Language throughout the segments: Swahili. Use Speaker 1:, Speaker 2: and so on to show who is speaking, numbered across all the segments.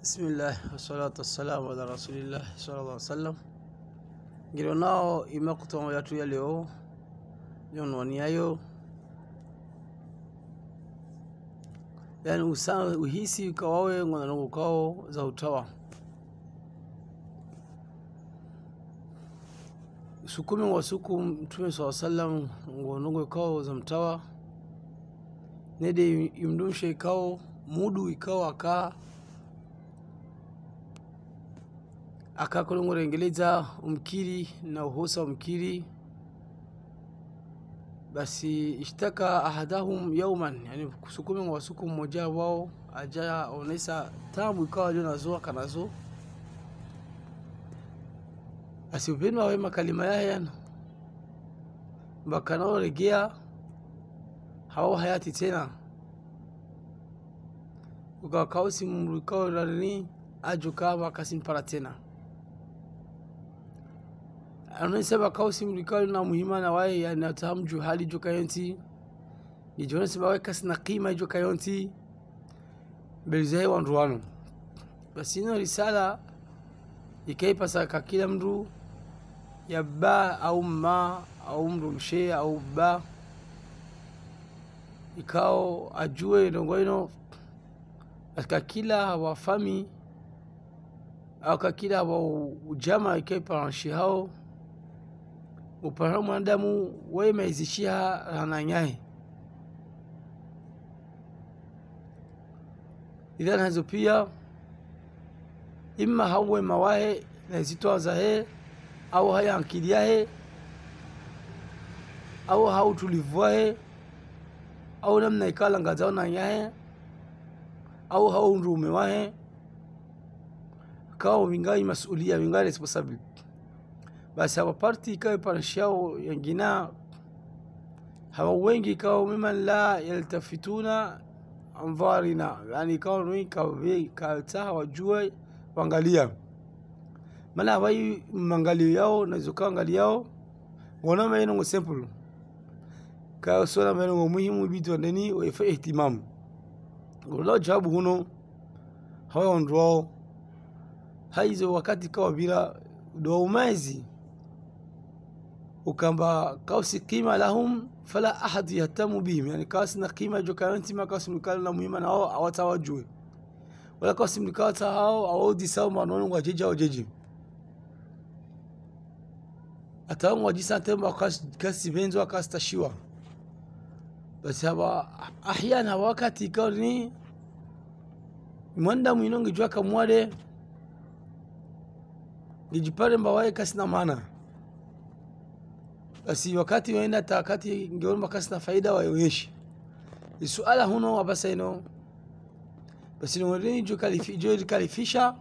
Speaker 1: Bismillah wassalatu wassalamu ala rasulillah sallallahu alaihi wasallam. ngiro nao imakutomo yatu yaleo yonwaniayo yani usa uhisi ukawawe ngwananungu kao za utawa sukumi ngwa suku mtume saa salam ngwanungu kao za mtawa nede imdumshe ikao mudu ikao akaa akakolongo rengeleza umkiri na uhosa umkiri basi ishtaka ahadahum yauman yani sukume wa suku mmoja wao aja onesa tabu ikawa alio nazo akanazo basi upendo awe makalima yahe yana bakanaoregea hawao hayati tena ukakausi mrukao rarini ajuka wakasimpara tena anonsaba kausi mlikali na muhima na waye yanatamu juhali jokayonti nijonesa bawe kasi na kima jokayonti belizahe wa wano basi ino risala ka kila mndu ya ba au mma au mndu mshe au ba ikao ajue ilongo ino katika kila hawafami au kakila hawa ujama ikaipa ranshi hao upara mwanadamu waimaizishia rananyaye idha nazo pia imma hauwe mawahe nazitwazahe au hayankiliahe au hautulivwahe au namna ikalangazao nanyahe au haundume wahe kawa wingai masulia wingai responsibility basi hawa parti ikawa iparasha yao yangina hawa wengi ikawa miman la yaltafituna andharina, yani ikawa wengi kalta hawajue wangalia mala hawai mangalio yao nazoka angali yao ngona maino ngo simple ka sura maino ngo muhimu bitu ndani waifa ihtimam ngola jawabu huno hawa ndro haizo wakati kawa bila do umezi ukamba kausi kima lahum fala ahad yahtamu bihim, yani kausi na kima jo kaanti ma kausi mkali na muhima nao awatawajue wala kausi mkata hao awodi sawa manono wajeje au jeje atawon wajisa tembo kausi kausi benzo kausi tashiwa basi hapa ahyana wakati kauni mwanda mwinongi jwaka mwale nijipare mbawaye kasi na maana basi wakati waenda ta wakati ngeomba kasi na faida waonyeshe isuala huno wapasa ino basi nongereni jo kalifi jo kalifisha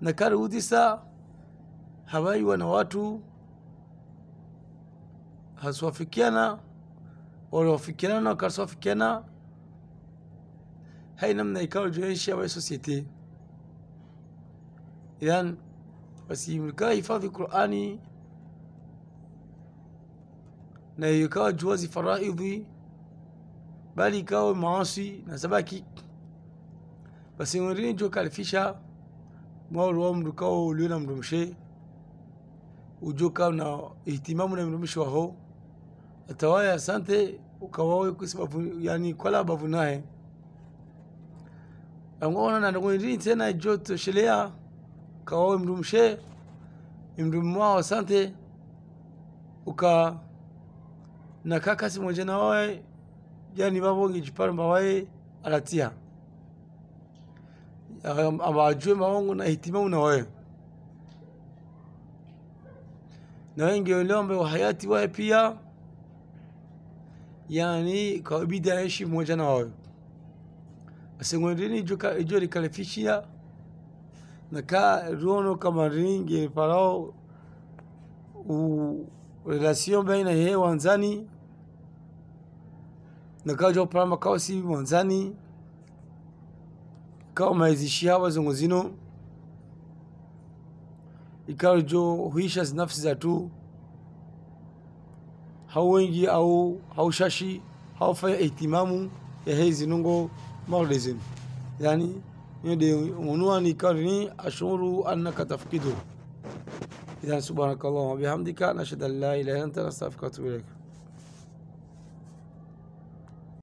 Speaker 1: na karudisa habari wana watu hasuafikiana waliofikiana na wakasuafikiana hai namna ikawa joenshi habari society ilan basi mlikaa hifadhi Qur'ani na ikawa juwazi faraidhi bali ikawa maasi na sabaki basi wengine jo kalifisha mwaulu wa mndu kawa ulio na mndu ujo kawa na ihtimamu na mndumishi waho atawaya asante ukawawe kusibavu yani kwala babu naye angona na ndongoni tena jo shelea kawawe mndumishe mndumu wao asante uka nakakasi na wae yani babonge jipari mbawae alatia abajwe mawongo na hitima una wae na wengi olombe wa hayati wae pia yani kawabidi aishi mmoja na wawe juka ijo likalifishia na ka ruono kama ringi parao u relasyon baina yeye wanzani nga jo palamba kawo si monzani maizishi hawa zongo zino ikalo jo huisha tu hau wengi au hau faya ihtimamu ya hei zinongo marde zenu yani yende unuani ikalo ni ashuru annaka tafkidu idhan subhanaka allahuma bihamdika nashhadu an la ilaha